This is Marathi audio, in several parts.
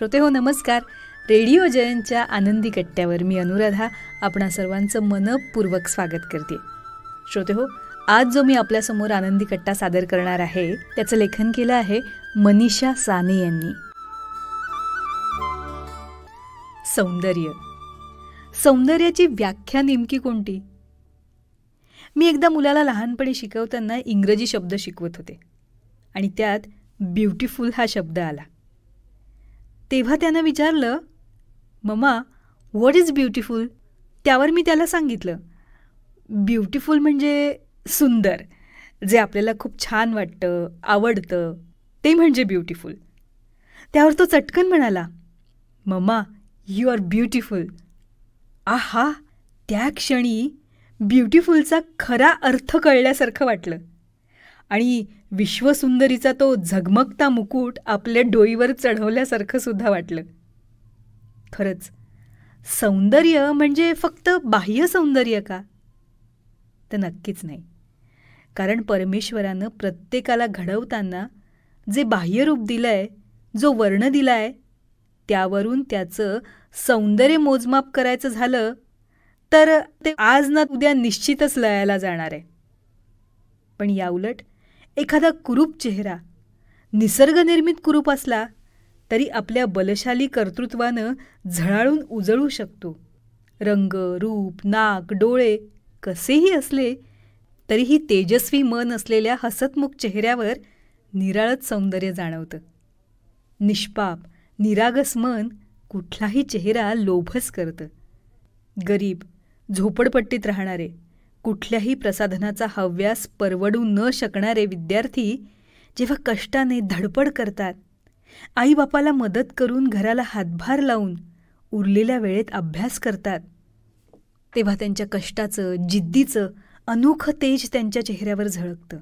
श्रोते हो नमस्कार रेडिओ जयंतच्या आनंदी कट्ट्यावर मी अनुराधा आपणा सर्वांचं मनपूर्वक स्वागत करते श्रोते हो आज जो मी आपल्यासमोर आनंदी कट्टा सादर करणार आहे त्याचं लेखन केलं आहे मनीषा साने यांनी सौंदर्य सौंदर्याची व्याख्या नेमकी कोणती मी एकदा मुलाला लहानपणी शिकवताना इंग्रजी शब्द शिकवत होते आणि त्यात ब्युटिफुल हा शब्द आला तेव्हा त्यानं विचारलं मम्मा व्हॉट इज ब्युटिफुल त्यावर मी त्याला सांगितलं ब्युटिफुल म्हणजे सुंदर जे आपल्याला खूप छान वाटतं आवडतं ते म्हणजे ब्युटिफुल त्यावर तो चटकन म्हणाला मम्मा यू आर ब्युटिफुल आहा त्या क्षणी ब्युटिफुलचा खरा अर्थ कळल्यासारखं वाटलं आणि विश्वसुंदरीचा तो झगमगता मुकुट आपल्या डोईवर चढवल्यासारखं सुद्धा वाटलं खरंच सौंदर्य म्हणजे फक्त बाह्य सौंदर्य का तर नक्कीच नाही कारण परमेश्वरानं प्रत्येकाला घडवताना जे बाह्यरूप दिलं आहे जो वर्ण दिला आहे त्यावरून त्याचं सौंदर्य मोजमाप करायचं झालं तर ते आज ना उद्या निश्चितच लयाला जाणार आहे पण याउलट एखादा कुरूप चेहरा निसर्गनिर्मित कुरूप असला तरी आपल्या बलशाली कर्तृत्वानं झळाळून उजळू शकतो रंग रूप नाक डोळे कसेही असले तरीही तेजस्वी मन असलेल्या हसतमुख चेहऱ्यावर निराळच सौंदर्य जाणवतं निष्पाप निरागस मन कुठलाही चेहरा लोभस करतं गरीब झोपडपट्टीत राहणारे कुठल्याही प्रसाधनाचा हव्यास परवडू न शकणारे विद्यार्थी जेव्हा कष्टाने धडपड करतात आईबापाला मदत करून घराला हातभार लावून उरलेल्या वेळेत अभ्यास करतात तेव्हा त्यांच्या कष्टाचं जिद्दीचं अनोखं तेज त्यांच्या चेहऱ्यावर झळकतं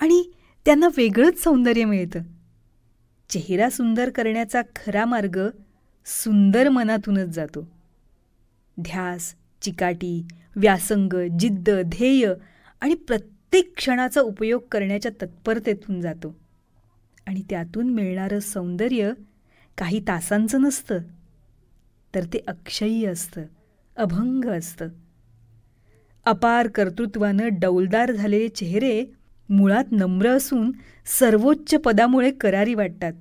आणि त्यांना वेगळंच सौंदर्य मिळतं चेहरा सुंदर करण्याचा खरा मार्ग सुंदर मनातूनच जातो ध्यास चिकाटी व्यासंग जिद्द ध्येय आणि प्रत्येक क्षणाचा उपयोग करण्याच्या तत्परतेतून जातो आणि त्यातून मिळणारं सौंदर्य काही तासांचं नसतं तर ते अक्षय्य असतं अभंग असतं अपार कर्तृत्वानं डौलदार झालेले चेहरे मुळात नम्र असून सर्वोच्च पदामुळे करारी वाटतात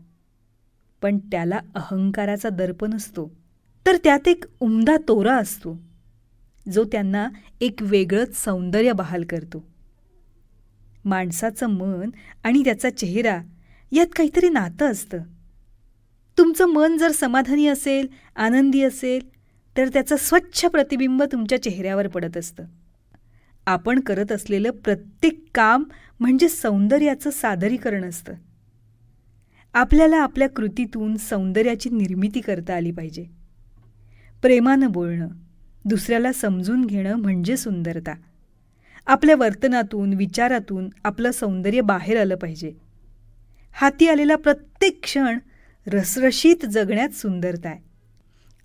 पण त्याला अहंकाराचा दर्प नसतो तर त्यात एक उमदा तोरा असतो जो त्यांना एक वेगळंच सौंदर्य बहाल करतो माणसाचं मन आणि त्याचा चेहरा यात काहीतरी नातं असतं तुमचं मन जर समाधानी असेल आनंदी असेल तर त्याचं स्वच्छ प्रतिबिंब तुमच्या चेहऱ्यावर पडत असतं आपण करत असलेलं प्रत्येक काम म्हणजे सौंदर्याचं सादरीकरण असतं आपल्याला आपल्या कृतीतून सौंदर्याची निर्मिती करता आली पाहिजे प्रेमानं बोलणं दुसऱ्याला समजून घेणं म्हणजे सुंदरता आपल्या वर्तनातून विचारातून आपलं सौंदर्य बाहेर आलं पाहिजे हाती आलेला प्रत्येक क्षण रसरशीत जगण्यात सुंदरता आहे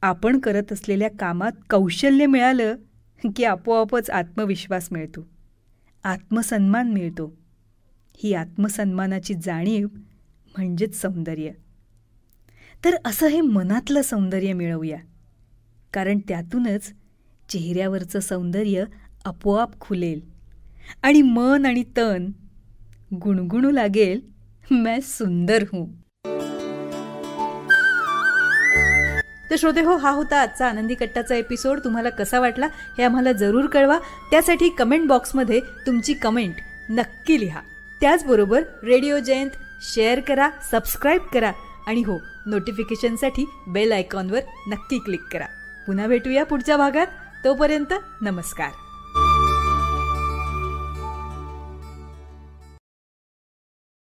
आपण करत असलेल्या कामात कौशल्य मिळालं की आपोआपच आत्मविश्वास मिळतो आत्मसन्मान मिळतो ही आत्मसन्मानाची जाणीव म्हणजेच सौंदर्य तर असं हे मनातलं सौंदर्य मिळवूया कारण त्यातूनच चेहऱ्यावरचं सौंदर्य आपोआप खुलेल आणि मन आणि तन गुणगुणू लागेल मैं सुंदर हूं तर श्रोते हो हा होता आजचा आनंदी कट्टाचा एपिसोड तुम्हाला कसा वाटला हे आम्हाला जरूर कळवा त्यासाठी कमेंट बॉक्समध्ये तुमची कमेंट नक्की लिहा त्याचबरोबर रेडिओ जयंत शेअर करा सबस्क्राईब करा आणि हो नोटिफिकेशनसाठी बेल आयकॉनवर नक्की क्लिक करा पुन्हा भेटूया पुढच्या भागात तोपर्यंत नमस्कार